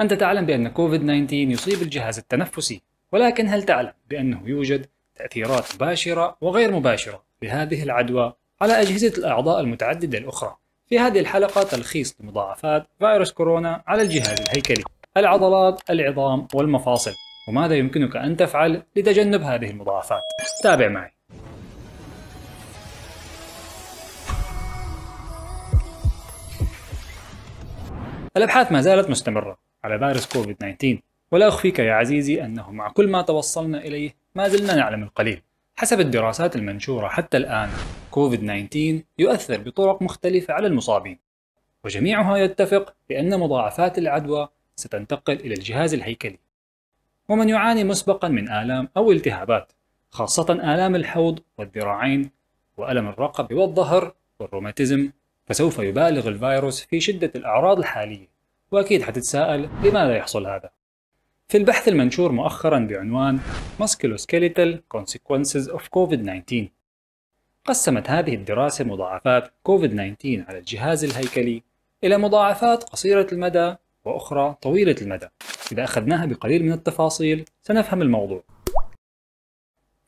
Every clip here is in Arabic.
أنت تعلم بأن كوفيد-19 يصيب الجهاز التنفسي، ولكن هل تعلم بأنه يوجد تأثيرات مباشرة وغير مباشرة لهذه العدوى على أجهزة الأعضاء المتعددة الأخرى؟ في هذه الحلقة تلخيص لمضاعفات فيروس كورونا على الجهاز الهيكلي، العضلات، العظام، والمفاصل، وماذا يمكنك أن تفعل لتجنب هذه المضاعفات؟ تابع معي. الأبحاث ما زالت مستمرة على فيروس كوفيد 19 ولا أخفيك يا عزيزي أنه مع كل ما توصلنا إليه ما زلنا نعلم القليل حسب الدراسات المنشورة حتى الآن كوفيد 19 يؤثر بطرق مختلفة على المصابين وجميعها يتفق بأن مضاعفات العدوى ستنتقل إلى الجهاز الهيكلي ومن يعاني مسبقا من آلام أو التهابات خاصة آلام الحوض والذراعين وألم الرقبة والظهر والروماتيزم فسوف يبالغ الفيروس في شدة الأعراض الحالية وأكيد حتتساءل لماذا يحصل هذا؟ في البحث المنشور مؤخرا بعنوان Musculoskeletal Consequences of COVID-19 قسمت هذه الدراسة مضاعفات covid 19 على الجهاز الهيكلي إلى مضاعفات قصيرة المدى وأخرى طويلة المدى إذا أخذناها بقليل من التفاصيل سنفهم الموضوع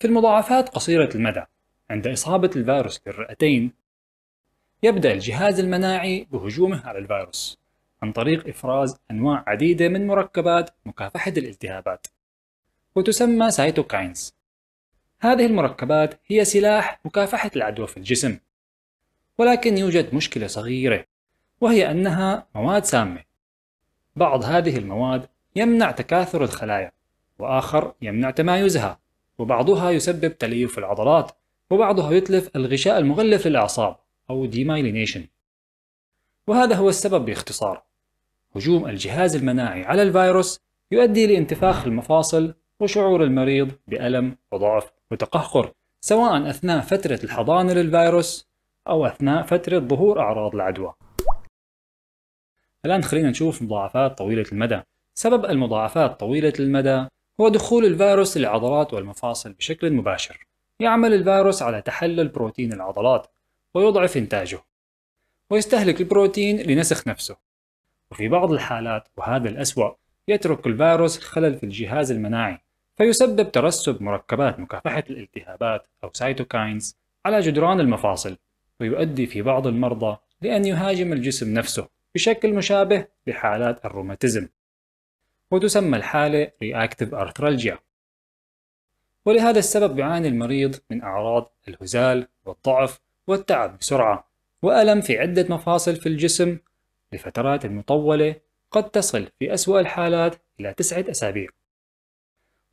في المضاعفات قصيرة المدى عند إصابة الفيروس بالرئتين يبدأ الجهاز المناعي بهجومه على الفيروس عن طريق إفراز أنواع عديدة من مركبات مكافحة الالتهابات وتسمى سايتوكاينز هذه المركبات هي سلاح مكافحة العدوى في الجسم ولكن يوجد مشكلة صغيرة وهي أنها مواد سامة بعض هذه المواد يمنع تكاثر الخلايا وآخر يمنع تمايزها وبعضها يسبب تليف العضلات وبعضها يتلف الغشاء المغلف للأعصاب أو ديمايلينيشن وهذا هو السبب باختصار هجوم الجهاز المناعي على الفيروس يؤدي لانتفاخ المفاصل وشعور المريض بألم وضعف وتقهقر سواء أثناء فترة الحضانة للفيروس أو أثناء فترة ظهور أعراض العدوى الآن خلينا نشوف مضاعفات طويلة المدى سبب المضاعفات طويلة المدى هو دخول الفيروس للعضلات والمفاصل بشكل مباشر يعمل الفيروس على تحلل بروتين العضلات ويضعف إنتاجه ويستهلك البروتين لنسخ نفسه وفي بعض الحالات وهذا الأسوأ يترك الفيروس خلل في الجهاز المناعي فيسبب ترسب مركبات مكافحة الالتهابات أو سايتوكاينز على جدران المفاصل ويؤدي في بعض المرضى لأن يهاجم الجسم نفسه بشكل مشابه لحالات الروماتيزم وتسمى الحالة رياكتيف أرثرالجيا ولهذا السبب يعاني المريض من أعراض الهزال والضعف والتعب بسرعة وألم في عدة مفاصل في الجسم لفترات مطولة قد تصل في أسوأ الحالات إلى تسعة أسابيع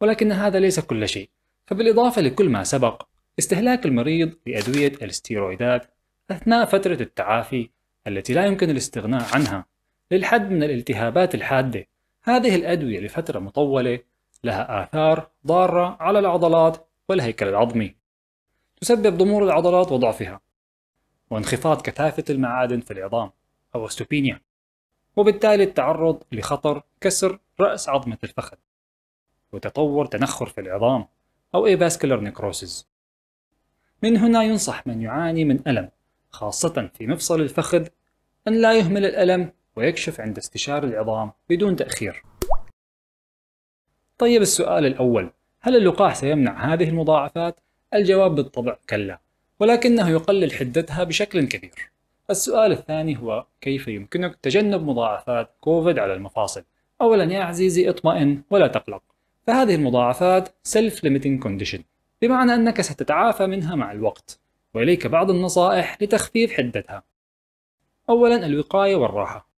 ولكن هذا ليس كل شيء فبالإضافة لكل ما سبق استهلاك المريض لأدوية الستيرويدات أثناء فترة التعافي التي لا يمكن الاستغناء عنها للحد من الالتهابات الحادة هذه الأدوية لفترة مطولة لها آثار ضارة على العضلات والهيكل العظمي تسبب ضمور العضلات وضعفها وانخفاض كثافة المعادن في العظام أو أستوبينيا وبالتالي التعرض لخطر كسر رأس عظمة الفخذ وتطور تنخر في العظام أو avascular necrosis من هنا ينصح من يعاني من ألم خاصة في مفصل الفخذ أن لا يهمل الألم ويكشف عند استشار العظام بدون تأخير طيب السؤال الأول هل اللقاح سيمنع هذه المضاعفات؟ الجواب بالطبع كلا ولكنه يقلل حدتها بشكل كبير السؤال الثاني هو كيف يمكنك تجنب مضاعفات كوفيد على المفاصل؟ أولا يا عزيزي اطمئن ولا تقلق فهذه المضاعفات self limiting condition بمعنى أنك ستتعافى منها مع الوقت وإليك بعض النصائح لتخفيف حدتها أولا الوقاية والراحة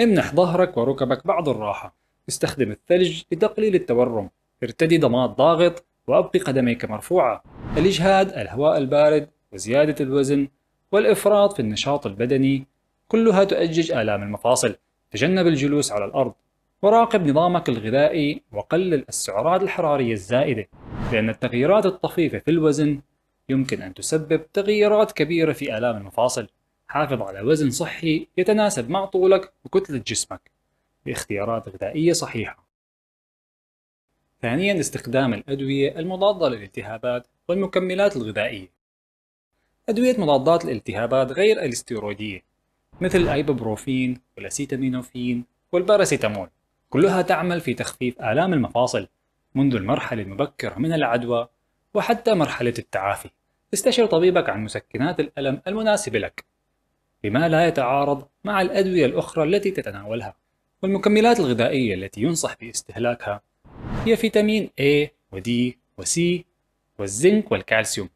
امنح ظهرك وركبك بعض الراحة استخدم الثلج لتقليل التورم ارتدي ضماد ضاغط وأبقي قدميك مرفوعة الإجهاد الهواء البارد وزيادة الوزن والإفراط في النشاط البدني كلها تؤجج آلام المفاصل تجنب الجلوس على الأرض وراقب نظامك الغذائي وقلل السعرات الحرارية الزائدة لأن التغييرات الطفيفة في الوزن يمكن أن تسبب تغييرات كبيرة في آلام المفاصل حافظ على وزن صحي يتناسب مع طولك وكتلة جسمك باختيارات غذائية صحيحة ثانيا استخدام الأدوية المضادة للالتهابات والمكملات الغذائية أدوية مضادات الالتهابات غير الاستيرويدية مثل الأيبوبروفين والأسيتامينوفين والباراسيتامول كلها تعمل في تخفيف آلام المفاصل منذ المرحلة المبكرة من العدوى وحتى مرحلة التعافي استشر طبيبك عن مسكنات الألم المناسبة لك بما لا يتعارض مع الأدوية الأخرى التي تتناولها والمكملات الغذائية التي ينصح باستهلاكها هي فيتامين A و D و C والزنك والكالسيوم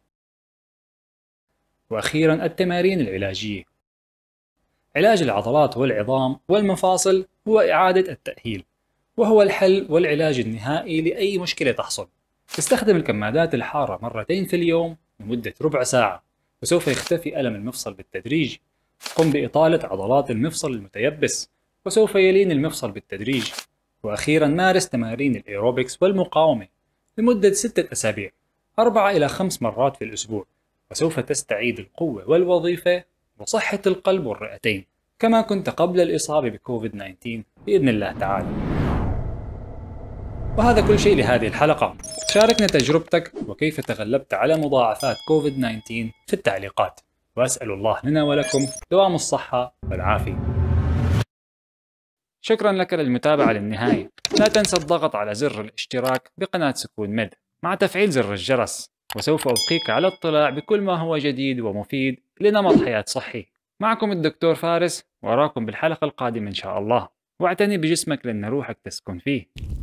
وأخيرا التمارين العلاجية علاج العضلات والعظام والمفاصل هو إعادة التأهيل وهو الحل والعلاج النهائي لأي مشكلة تحصل استخدم الكمادات الحارة مرتين في اليوم لمدة ربع ساعة وسوف يختفي ألم المفصل بالتدريج قم بإطالة عضلات المفصل المتيبس وسوف يلين المفصل بالتدريج وأخيرا مارس تمارين الإيروبكس والمقاومة لمدة ستة أسابيع أربعة إلى خمس مرات في الأسبوع وسوف تستعيد القوة والوظيفة وصحة القلب والرئتين كما كنت قبل الإصابة بكوفيد 19 بإذن الله تعالى وهذا كل شيء لهذه الحلقة شاركنا تجربتك وكيف تغلبت على مضاعفات كوفيد 19 في التعليقات وأسأل الله لنا ولكم دوام الصحة والعافية شكرا لك للمتابعة للنهاية لا تنسى الضغط على زر الاشتراك بقناة سكون ميد مع تفعيل زر الجرس وسوف أبقيك على اطلاع بكل ما هو جديد ومفيد لنمط حياة صحي معكم الدكتور فارس وأراكم بالحلقة القادمة إن شاء الله واعتني بجسمك لأن روحك تسكن فيه